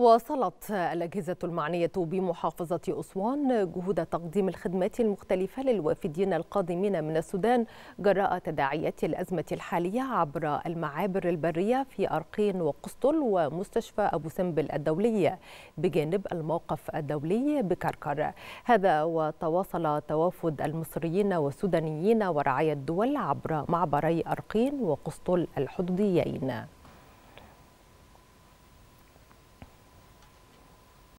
واصلت الأجهزة المعنية بمحافظة أسوان جهود تقديم الخدمات المختلفة للوافدين القادمين من السودان جراء تداعيات الأزمة الحالية عبر المعابر البرية في أرقين وقسطل ومستشفى أبو سمبل الدولية بجانب الموقف الدولي بكركر هذا وتواصل توافد المصريين والسودانيين ورعاية الدول عبر معبري أرقين وقسطل الحدوديين